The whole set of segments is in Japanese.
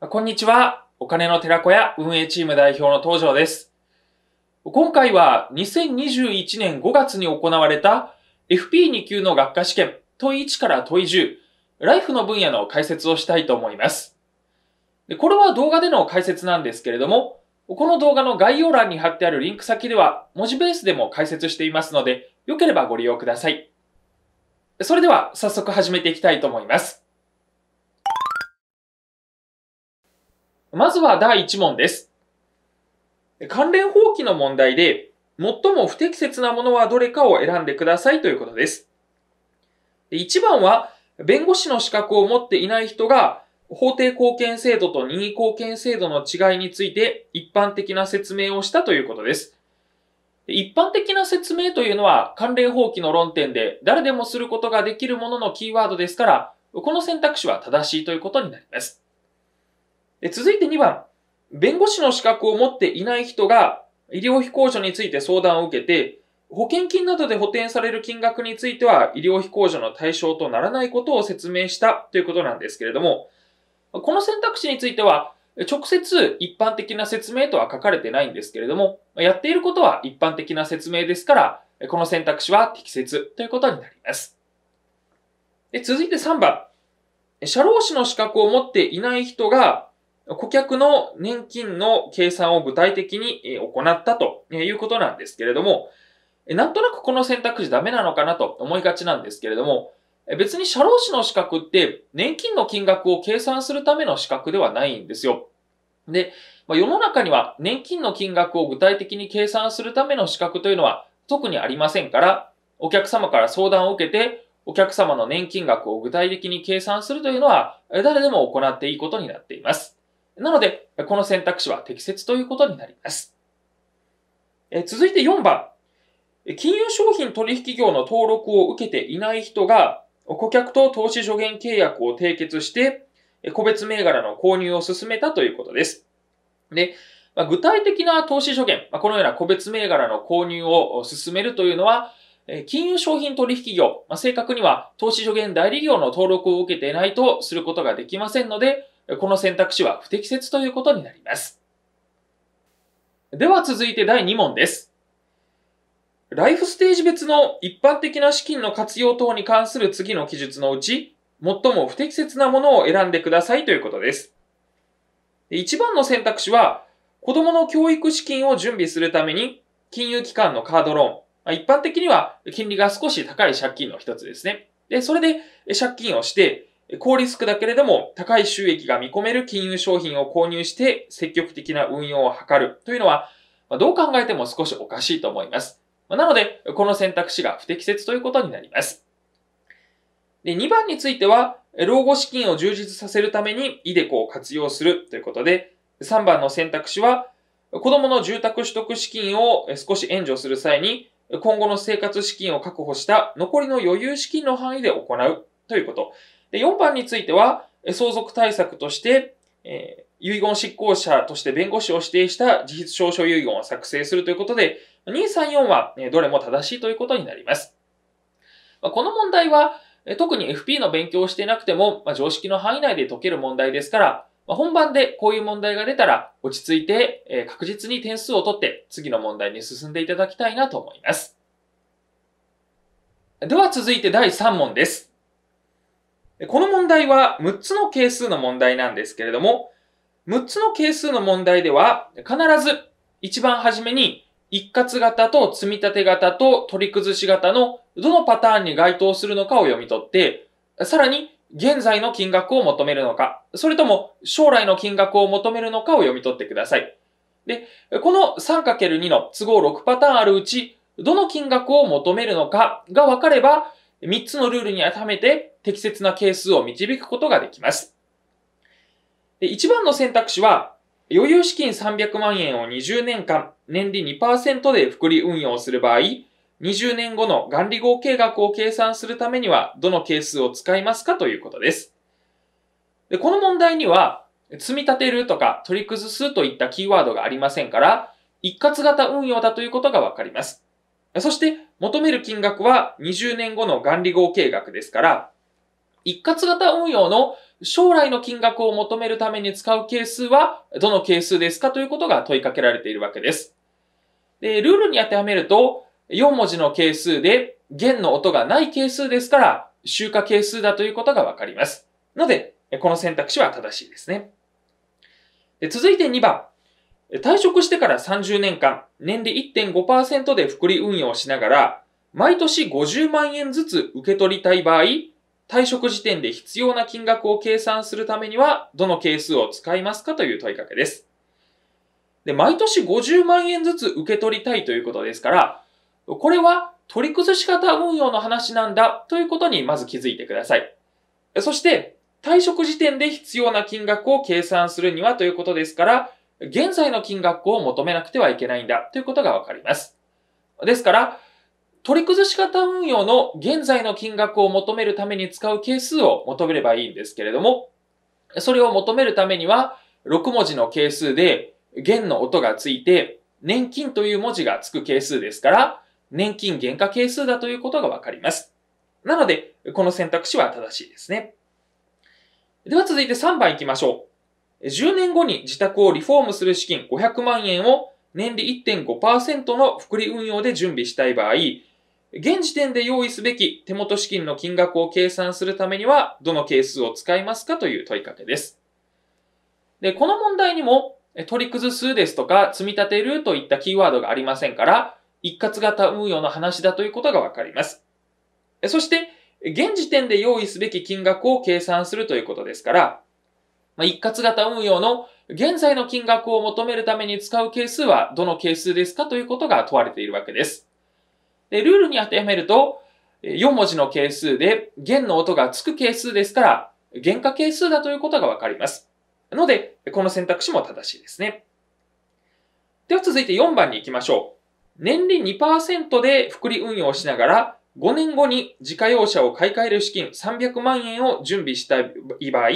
こんにちは。お金の寺子屋運営チーム代表の東場です。今回は2021年5月に行われた FP2 級の学科試験問1から問10、ライフの分野の解説をしたいと思います。でこれは動画での解説なんですけれども、この動画の概要欄に貼ってあるリンク先では文字ベースでも解説していますので、よければご利用ください。それでは早速始めていきたいと思います。まずは第1問です。関連法規の問題で、最も不適切なものはどれかを選んでくださいということです。1番は、弁護士の資格を持っていない人が、法定貢献制度と任意貢献制度の違いについて一般的な説明をしたということです。一般的な説明というのは関連法規の論点で誰でもすることができるもののキーワードですから、この選択肢は正しいということになります。え続いて2番。弁護士の資格を持っていない人が医療費控除について相談を受けて、保険金などで補填される金額については医療費控除の対象とならないことを説明したということなんですけれども、この選択肢については、直接一般的な説明とは書かれてないんですけれども、やっていることは一般的な説明ですから、この選択肢は適切ということになります。続いて3番。社労士の資格を持っていない人が顧客の年金の計算を具体的に行ったということなんですけれども、なんとなくこの選択肢ダメなのかなと思いがちなんですけれども、別に社労士の資格って年金の金額を計算するための資格ではないんですよ。で、まあ、世の中には年金の金額を具体的に計算するための資格というのは特にありませんから、お客様から相談を受けて、お客様の年金額を具体的に計算するというのは誰でも行っていいことになっています。なので、この選択肢は適切ということになります。え続いて4番。金融商品取引業の登録を受けていない人が、顧客と投資助言契約を締結して、個別銘柄の購入を進めたということです。で、ま具体的な投資助言、まこのような個別銘柄の購入を進めるというのは、金融商品取引業、ま正確には投資助言代理業の登録を受けていないとすることができませんので、この選択肢は不適切ということになります。では続いて第2問です。ライフステージ別の一般的な資金の活用等に関する次の記述のうち、最も不適切なものを選んでくださいということです。1番の選択肢は、子供の教育資金を準備するために、金融機関のカードローン、一般的には金利が少し高い借金の一つですね。で、それで借金をして、高リスクだけれども高い収益が見込める金融商品を購入して積極的な運用を図るというのは、どう考えても少しおかしいと思います。なので、この選択肢が不適切ということになります。で2番については、老後資金を充実させるために ideco を活用するということで、3番の選択肢は、子供の住宅取得資金を少し援助する際に、今後の生活資金を確保した残りの余裕資金の範囲で行うということ。で、4番については、相続対策として、えー、遺言執行者として弁護士を指定した自筆証書遺言を作成するということで、2、3、4は、えどれも正しいということになります。まこの問題は、特に FP の勉強をしていなくても、ま常識の範囲内で解ける問題ですから、ま本番でこういう問題が出たら、落ち着いて、え確実に点数を取って、次の問題に進んでいただきたいなと思います。では続いて第3問です。この問題は6つの係数の問題なんですけれども、6つの係数の問題では必ず一番初めに一括型と積立型と取り崩し型のどのパターンに該当するのかを読み取って、さらに現在の金額を求めるのか、それとも将来の金額を求めるのかを読み取ってください。で、この 3×2 の都合6パターンあるうち、どの金額を求めるのかが分かれば、3つのルールに当てはめて適切な係数を導くことができます。一1番の選択肢は、余裕資金300万円を20年間、年利2%で複利運用する場合、20年後の元利合計額を計算するためには、どの係数を使いますかということです。でこの問題には、積み立てるとか取り崩すといったキーワードがありませんから、一括型運用だということがわかります。そして、求める金額は20年後の元利合計額ですから、一括型運用の将来の金額を求めるために使う係数はどの係数ですかということが問いかけられているわけです。で、ルールに当てはめると、4文字の係数で弦の音がない係数ですから、集荷係数だということがわかります。ので、この選択肢は正しいですね。で続いて2番。退職してから30年間、年利1.5%で福利運用しながら、毎年50万円ずつ受け取りたい場合、退職時点で必要な金額を計算するためには、どの係数を使いますかという問いかけです。で、毎年50万円ずつ受け取りたいということですから、これは取り崩し方運用の話なんだということにまず気づいてください。そして、退職時点で必要な金額を計算するにはということですから、現在の金額を求めなくてはいけないんだということがわかります。ですから、取り崩し方運用の現在の金額を求めるために使う係数を求めればいいんですけれども、それを求めるためには、6文字の係数で、弦の音がついて、年金という文字がつく係数ですから、年金原価係数だということがわかります。なので、この選択肢は正しいですね。では続いて3番行きましょう。10年後に自宅をリフォームする資金500万円を年利1.5%の福利運用で準備したい場合、現時点で用意すべき手元資金の金額を計算するためには、どの係数を使いますかという問いかけです。で、この問題にも、取り崩すですとか、積み立てるといったキーワードがありませんから、一括型運用の話だということがわかります。そして、現時点で用意すべき金額を計算するということですから、まあ、一括型運用の現在の金額を求めるために使う係数はどの係数ですかということが問われているわけです。でルールに当てはめると、4文字の係数で弦の音がつく係数ですから、原価係数だということがわかります。ので、この選択肢も正しいですね。では続いて4番に行きましょう。年利2%で複利運用しながら、5年後に自家用車を買い替える資金300万円を準備したい場合、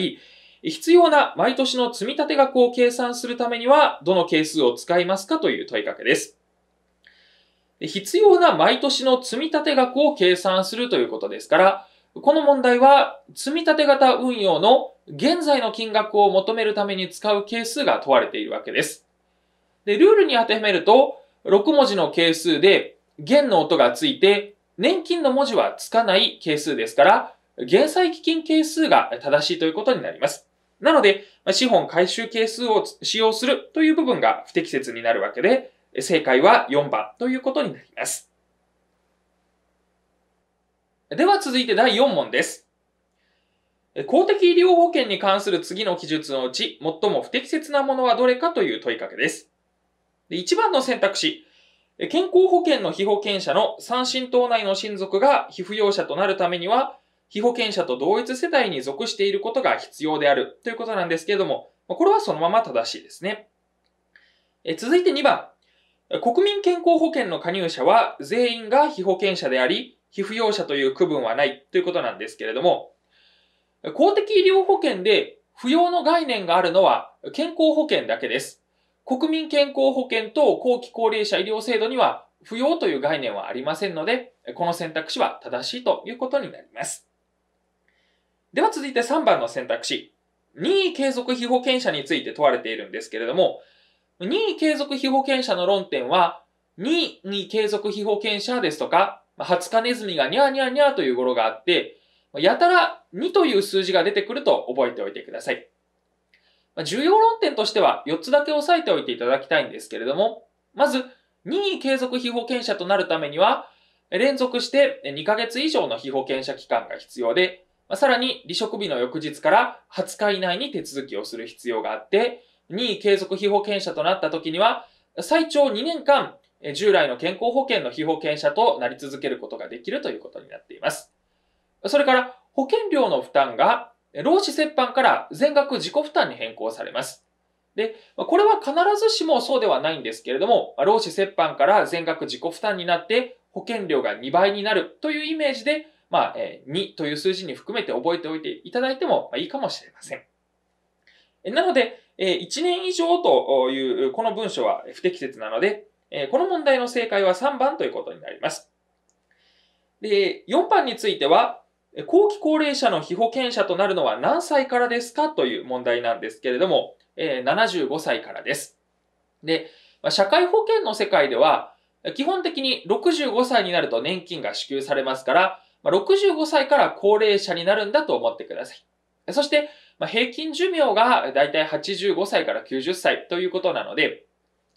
必要な毎年の積立額を計算するためには、どの係数を使いますかという問いかけです。必要な毎年の積立額を計算するということですから、この問題は積立型運用の現在の金額を求めるために使う係数が問われているわけです。で、ルールに当てはめると、6文字の係数で弦の音がついて、年金の文字はつかない係数ですから、減債基金係数が正しいということになります。なので、資本回収係数を使用するという部分が不適切になるわけで、正解は4番ということになります。では続いて第4問です。公的医療保険に関する次の記述のうち、最も不適切なものはどれかという問いかけです。1番の選択肢、健康保険の被保険者の三親等内の親族が被扶養者となるためには、被保険者と同一世帯に属していることが必要であるということなんですけれども、これはそのまま正しいですね。え続いて2番。国民健康保険の加入者は全員が被保険者であり、被扶養者という区分はないということなんですけれども、公的医療保険で扶養の概念があるのは健康保険だけです。国民健康保険と後期高齢者医療制度には扶養という概念はありませんので、この選択肢は正しいということになります。では続いて3番の選択肢。任意継続被保険者について問われているんですけれども、任意継続被保険者の論点は、任意継続被保険者ですとか、20日ネズミがニャーニャーニャーという語呂があって、やたら2という数字が出てくると覚えておいてください。重要論点としては4つだけ押さえておいていただきたいんですけれども、まず、任意継続被保険者となるためには、連続して2ヶ月以上の被保険者期間が必要で、まあ、さらに離職日の翌日から20日以内に手続きをする必要があって、任意継続被保険者となった時には、最長2年間、従来の健康保険の被保険者となり続けることができるということになっています。それから、保険料の負担が、労使折半から全額自己負担に変更されます。で、これは必ずしもそうではないんですけれども、労使折半から全額自己負担になって、保険料が2倍になるというイメージで、まあ、え2という数字に含めて覚えておいていただいてもいいかもしれません。なので、1年以上というこの文章は不適切なので、この問題の正解は3番ということになります。で、4番については、後期高齢者の被保険者となるのは何歳からですかという問題なんですけれども、75歳からです。で、社会保険の世界では、基本的に65歳になると年金が支給されますから、まあ、65歳から高齢者になるんだと思ってください。そして、まあ、平均寿命がだいたい85歳から90歳ということなので、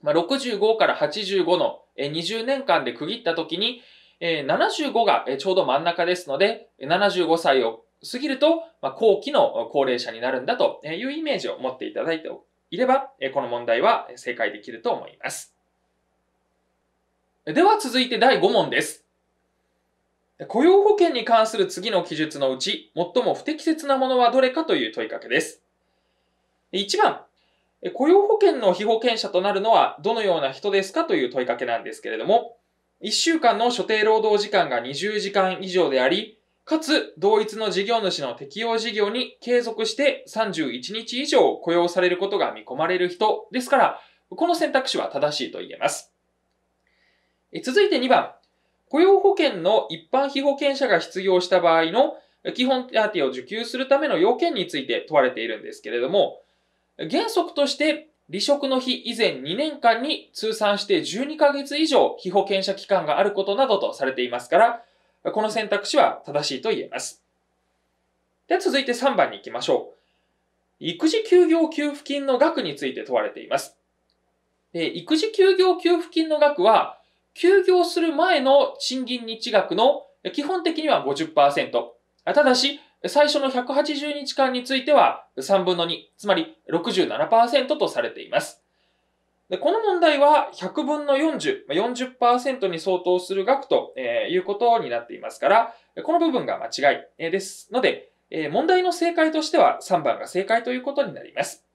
まあ、65から85の20年間で区切った時に、75がちょうど真ん中ですので、75歳を過ぎると、後期の高齢者になるんだというイメージを持っていただいていれば、この問題は正解できると思います。では続いて第5問です。雇用保険に関する次の記述のうち、最も不適切なものはどれかという問いかけです。1番、雇用保険の被保険者となるのはどのような人ですかという問いかけなんですけれども、1週間の所定労働時間が20時間以上であり、かつ同一の事業主の適用事業に継続して31日以上雇用されることが見込まれる人ですから、この選択肢は正しいと言えます。続いて2番、雇用保険の一般被保険者が失業した場合の基本手当を受給するための要件について問われているんですけれども、原則として離職の日以前2年間に通算して12ヶ月以上被保険者期間があることなどとされていますから、この選択肢は正しいと言えます。で続いて3番に行きましょう。育児休業給付金の額について問われています。で育児休業給付金の額は、休業する前の賃金日額の基本的には50%。ただし、最初の180日間については3分の2、つまり67%とされています。でこの問題は100分の40、40%に相当する額と、えいうことになっていますから、この部分が間違いですので、え問題の正解としては3番が正解ということになります。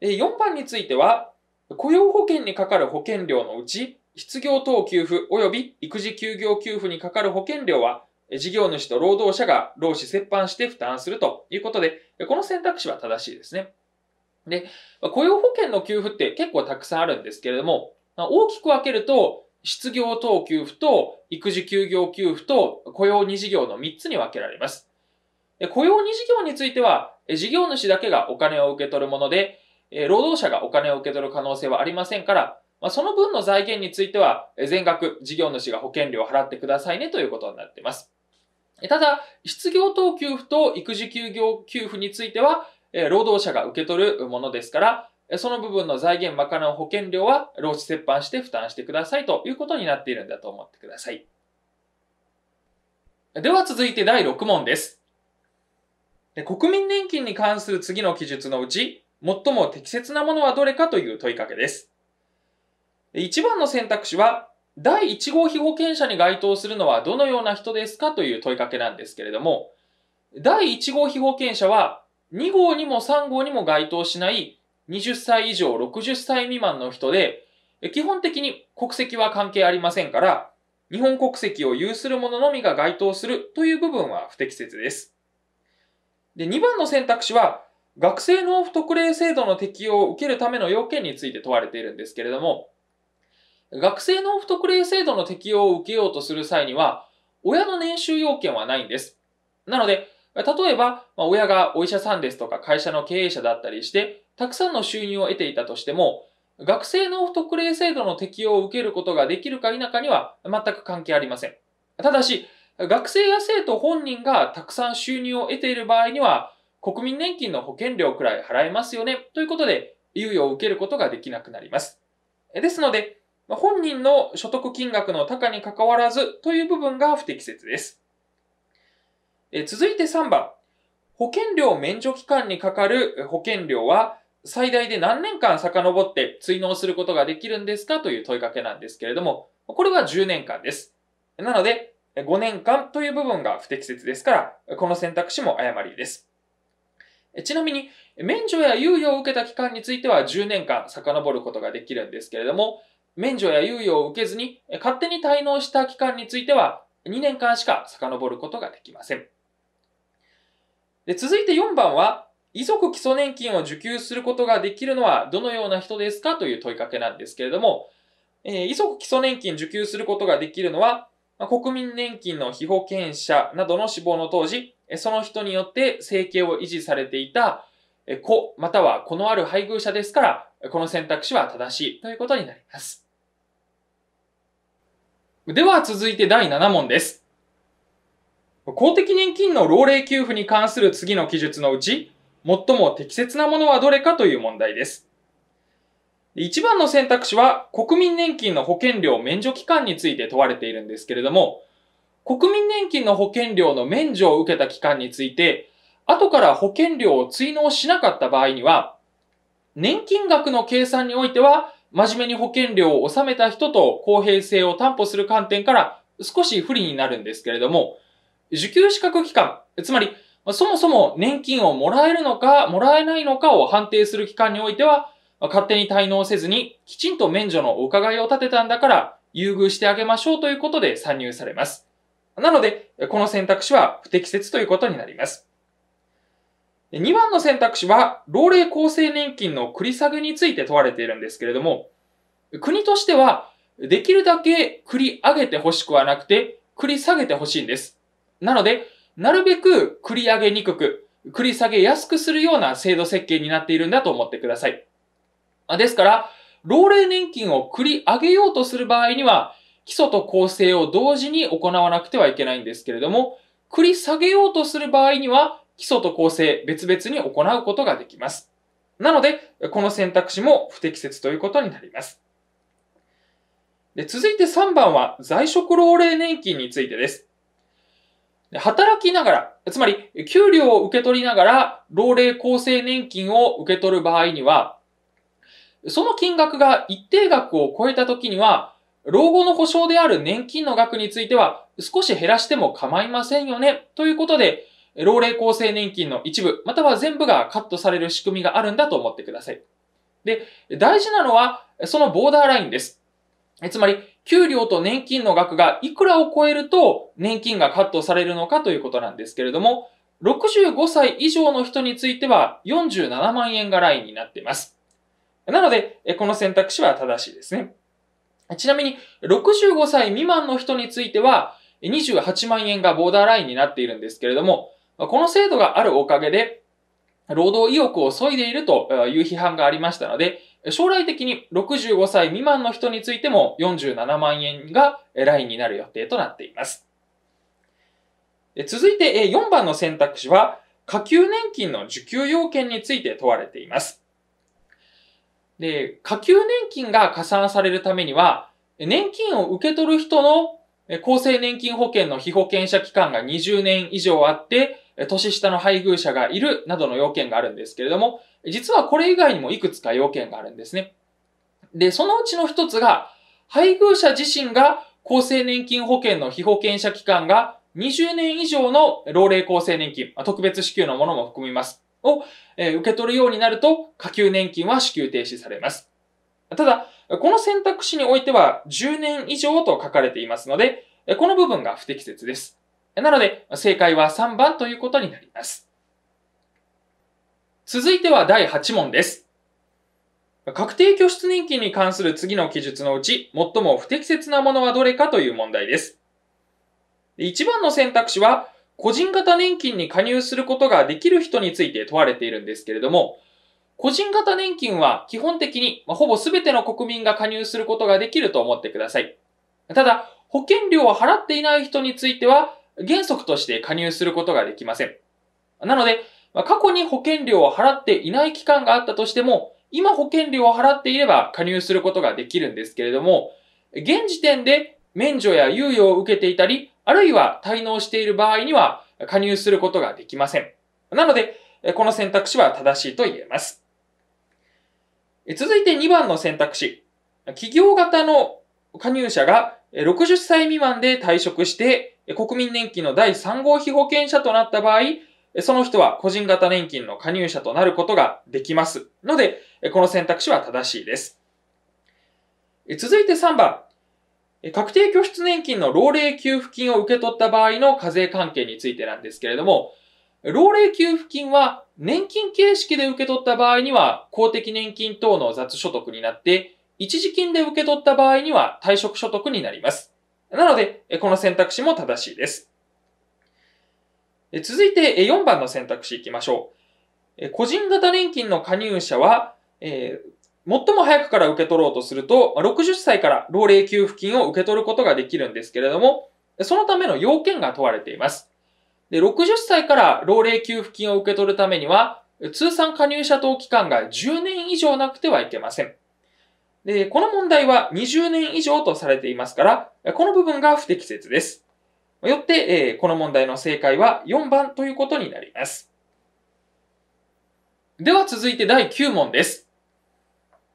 4番については、雇用保険にかかる保険料のうち、失業等給付及び育児休業給付にかかる保険料は、事業主と労働者が労使折半して負担するということで、この選択肢は正しいですね。で、雇用保険の給付って結構たくさんあるんですけれども、大きく分けると、失業等給付と育児休業給付と雇用2事業の3つに分けられます。雇用2事業については、事業主だけがお金を受け取るもので、え労働者がお金を受け取る可能性はありませんから、まあ、その分の財源については、全額事業主が保険料を払ってくださいねということになっています。ただ、失業等給付と育児休業給付については、労働者が受け取るものですから、その部分の財源賄う保険料は、労使折半して負担してくださいということになっているんだと思ってください。では続いて第6問です。国民年金に関する次の記述のうち、最も適切なものはどれかという問いかけです。1番の選択肢は、第1号被保険者に該当するのはどのような人ですかという問いかけなんですけれども、第1号被保険者は2号にも3号にも該当しない20歳以上60歳未満の人で、基本的に国籍は関係ありませんから、日本国籍を有する者のみが該当するという部分は不適切です。で、2番の選択肢は、学生納付特例制度の適用を受けるための要件について問われているんですけれども、学生納付特例制度の適用を受けようとする際には、親の年収要件はないんです。なので、例えば、親がお医者さんですとか会社の経営者だったりして、たくさんの収入を得ていたとしても、学生納付特例制度の適用を受けることができるか否かには全く関係ありません。ただし、学生や生徒本人がたくさん収入を得ている場合には、国民年金の保険料くらい払えますよね、ということで、猶予を受けることができなくなります。ですので、本人の所得金額の高に関わらずという部分が不適切です。え続いて3番。保険料免除期間にかかる保険料は最大で何年間遡って追納することができるんですかという問いかけなんですけれども、これは10年間です。なので、5年間という部分が不適切ですから、この選択肢も誤りです。ちなみに、免除や猶予を受けた期間については10年間遡ることができるんですけれども、免除や猶予を受けずに勝手に滞納した期間については2年間しか遡ることができません。で続いて4番は、遺族基礎年金を受給することができるのはどのような人ですかという問いかけなんですけれども、え遺族基礎年金受給することができるのは、国民年金の被保険者などの死亡の当時、その人によって生計を維持されていた子、または子のある配偶者ですから、この選択肢は正しいということになります。では続いて第7問です。公的年金の老齢給付に関する次の記述のうち、最も適切なものはどれかという問題です。1番の選択肢は国民年金の保険料免除期間について問われているんですけれども、国民年金の保険料の免除を受けた期間について、後から保険料を追納しなかった場合には、年金額の計算においては、真面目に保険料を納めた人と公平性を担保する観点から少し不利になるんですけれども、受給資格期間、つまり、そもそも年金をもらえるのか、もらえないのかを判定する期間においては、勝手に滞納せずに、きちんと免除のお伺いを立てたんだから、優遇してあげましょうということで参入されます。なので、この選択肢は不適切ということになります。2番の選択肢は、老齢厚生年金の繰り下げについて問われているんですけれども、国としては、できるだけ繰り上げてほしくはなくて、繰り下げてほしいんです。なので、なるべく繰り上げにくく、繰り下げやすくするような制度設計になっているんだと思ってください。ですから、老齢年金を繰り上げようとする場合には、基礎と構成を同時に行わなくてはいけないんですけれども、繰り下げようとする場合には、基礎と構成別々に行うことができます。なので、この選択肢も不適切ということになります。で続いて3番は、在職老齢年金についてです。働きながら、つまり、給料を受け取りながら、老齢厚生年金を受け取る場合には、その金額が一定額を超えたときには、老後の保障である年金の額については少し減らしても構いませんよね。ということで、老齢厚生年金の一部、または全部がカットされる仕組みがあるんだと思ってください。で、大事なのは、そのボーダーラインです。つまり、給料と年金の額がいくらを超えると年金がカットされるのかということなんですけれども、65歳以上の人については47万円がラインになっています。なので、この選択肢は正しいですね。ちなみに、65歳未満の人については、28万円がボーダーラインになっているんですけれども、この制度があるおかげで、労働意欲を削いでいるという批判がありましたので、将来的に65歳未満の人についても47万円がラインになる予定となっています。続いて4番の選択肢は、下級年金の受給要件について問われています。で、下級年金が加算されるためには、年金を受け取る人の厚生年金保険の被保険者期間が20年以上あって、年下の配偶者がいるなどの要件があるんですけれども、実はこれ以外にもいくつか要件があるんですね。で、そのうちの一つが、配偶者自身が厚生年金保険の被保険者期間が20年以上の老齢厚生年金、特別支給のものも含みます。を、え受け取るようになると、下級年金は支給停止されます。ただ、この選択肢においては10年以上と書かれていますので、この部分が不適切です。なので、正解は3番ということになります。続いては第8問です。確定拠出年金に関する次の記述のうち、最も不適切なものはどれかという問題です。1番の選択肢は、個人型年金に加入することができる人について問われているんですけれども、個人型年金は基本的に、まあ、ほぼ全ての国民が加入することができると思ってください。ただ、保険料を払っていない人については、原則として加入することができません。なので、まあ、過去に保険料を払っていない期間があったとしても、今保険料を払っていれば加入することができるんですけれども、現時点で免除や猶予を受けていたり、あるいは滞納している場合には加入することができません。なので、この選択肢は正しいと言えます。続いて2番の選択肢。企業型の加入者が60歳未満で退職して国民年金の第3号被保険者となった場合、その人は個人型年金の加入者となることができます。ので、この選択肢は正しいです。続いて3番、確定拠出年金の老齢給付金を受け取った場合の課税関係についてなんですけれども、老齢給付金は年金形式で受け取った場合には公的年金等の雑所得になって、一時金で受け取った場合には退職所得になります。なので、この選択肢も正しいです。続いて4番の選択肢いきましょう。個人型年金の加入者は、最も早くから受け取ろうとすると、60歳から老齢給付金を受け取ることができるんですけれども、そのための要件が問われています。で60歳から老齢給付金を受け取るためには、通算加入者等期間が10年以上なくてはいけません。でこの問題は20年以上とされていますから、この部分が不適切です。よって、この問題の正解は4番ということになります。では続いて第9問です。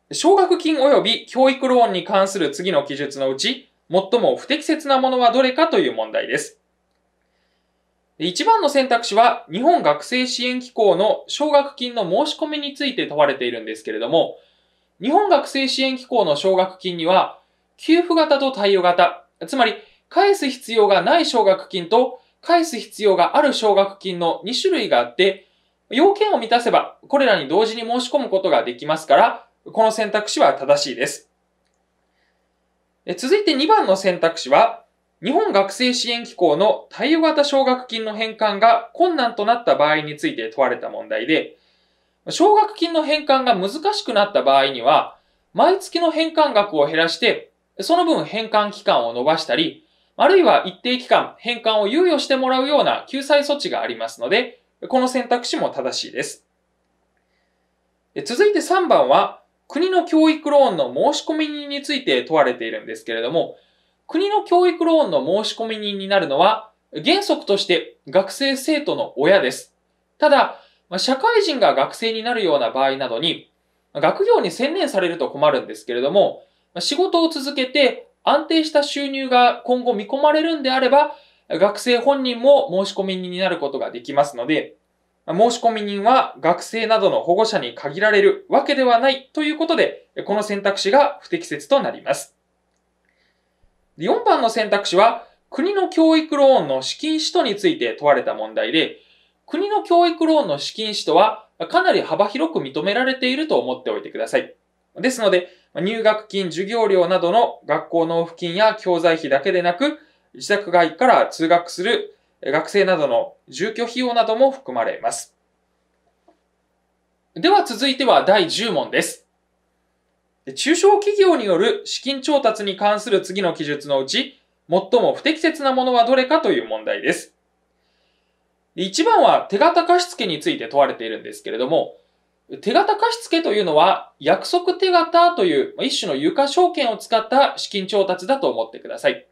奨学金及び教育ローンに関する次の記述のうち、最も不適切なものはどれかという問題です。一番の選択肢は、日本学生支援機構の奨学金の申し込みについて問われているんですけれども、日本学生支援機構の奨学金には、給付型と貸与型、つまり、返す必要がない奨学金と、返す必要がある奨学金の2種類があって、要件を満たせば、これらに同時に申し込むことができますから、この選択肢は正しいです。続いて2番の選択肢は、日本学生支援機構の対応型奨学金の返還が困難となった場合について問われた問題で、奨学金の返還が難しくなった場合には、毎月の返還額を減らして、その分返還期間を延ばしたり、あるいは一定期間返還を猶予してもらうような救済措置がありますので、この選択肢も正しいです。続いて3番は、国の教育ローンの申し込人について問われているんですけれども、国の教育ローンの申し込み人になるのは、原則として学生生徒の親です。ただ、社会人が学生になるような場合などに、学業に専念されると困るんですけれども、仕事を続けて安定した収入が今後見込まれるんであれば、学生本人も申し込み人になることができますので、申し込み人は学生などの保護者に限られるわけではないということで、この選択肢が不適切となります。4番の選択肢は、国の教育ローンの資金使途について問われた問題で、国の教育ローンの資金使途はかなり幅広く認められていると思っておいてください。ですので、入学金、授業料などの学校納付金や教材費だけでなく、自宅外から通学する学生などの住居費用なども含まれます。では続いては第10問です。中小企業による資金調達に関する次の記述のうち、最も不適切なものはどれかという問題です。1番は手形貸付について問われているんですけれども、手形貸付というのは約束手形という一種の床証券を使った資金調達だと思ってください。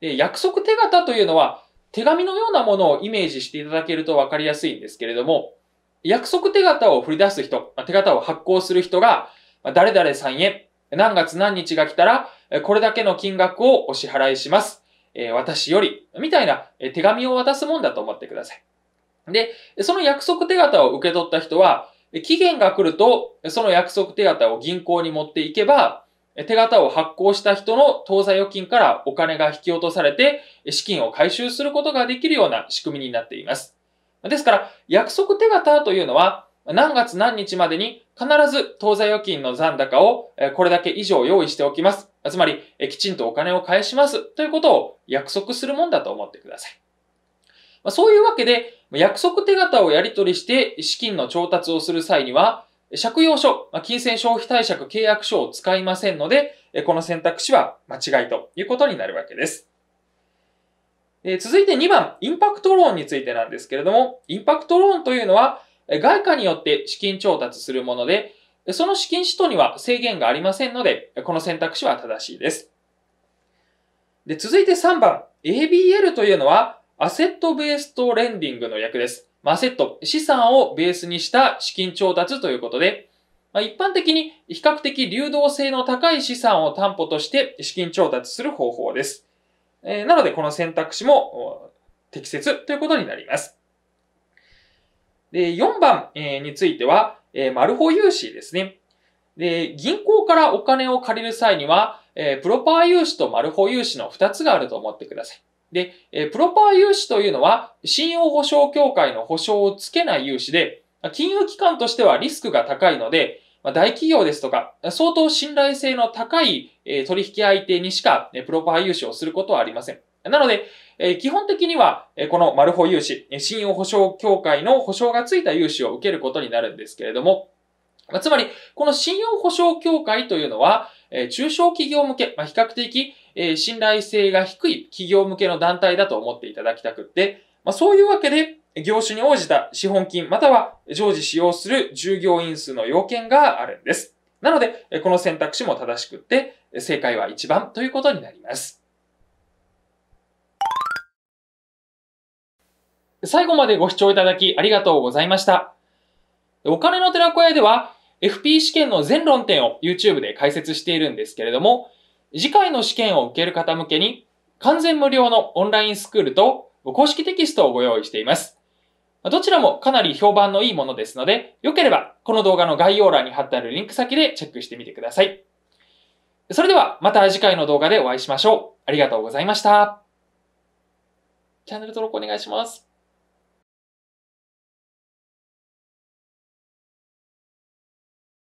約束手形というのは手紙のようなものをイメージしていただけるとわかりやすいんですけれども、約束手形を振り出す人、手形を発行する人が、誰々さんへ、何月何日が来たら、これだけの金額をお支払いします。え私より、みたいな手紙を渡すもんだと思ってください。で、その約束手形を受け取った人は、期限が来ると、その約束手形を銀行に持っていけば、手形を発行した人の当座預金からお金が引き落とされて、資金を回収することができるような仕組みになっています。ですから、約束手形というのは、何月何日までに必ず当座預金の残高をこれだけ以上用意しておきます。つまり、きちんとお金を返しますということを約束するもんだと思ってください。そういうわけで、約束手形をやり取りして資金の調達をする際には、借用書、金銭消費貸借契約書を使いませんので、この選択肢は間違いということになるわけです。続いて2番、インパクトローンについてなんですけれども、インパクトローンというのは、外貨によって資金調達するもので、その資金使途には制限がありませんので、この選択肢は正しいです。で続いて3番、ABL というのは、アセットベースとレンディングの役です。マセット、資産をベースにした資金調達ということで、まあ、一般的に比較的流動性の高い資産を担保として資金調達する方法です。えー、なので、この選択肢も適切ということになります。で、4番、えー、については、えー、マルホ融資ですね。で、銀行からお金を借りる際には、えー、プロパー融資とマルホ融資の2つがあると思ってください。で、えプロパー融資というのは、信用保証協会の保証をつけない融資で、金融機関としてはリスクが高いので、大企業ですとか、相当信頼性の高い取引相手にしかプロパー融資をすることはありません。なので、え基本的には、えこのマルホ融資、信用保証協会の保証がついた融資を受けることになるんですけれども、まつまり、この信用保証協会というのは、え中小企業向け、ま比較的、えー、信頼性が低い企業向けの団体だと思っていただきたくって、まあ、そういうわけで、業種に応じた資本金または常時使用する従業員数の要件があるんです。なので、この選択肢も正しくって、正解は1番ということになります。最後までご視聴いただきありがとうございました。お金の寺子屋では FP 試験の全論点を YouTube で解説しているんですけれども、次回の試験を受ける方向けに完全無料のオンラインスクールと公式テキストをご用意しています。どちらもかなり評判のいいものですので、良ければこの動画の概要欄に貼ってあるリンク先でチェックしてみてください。それではまた次回の動画でお会いしましょう。ありがとうございました。チャンネル登録お願いします。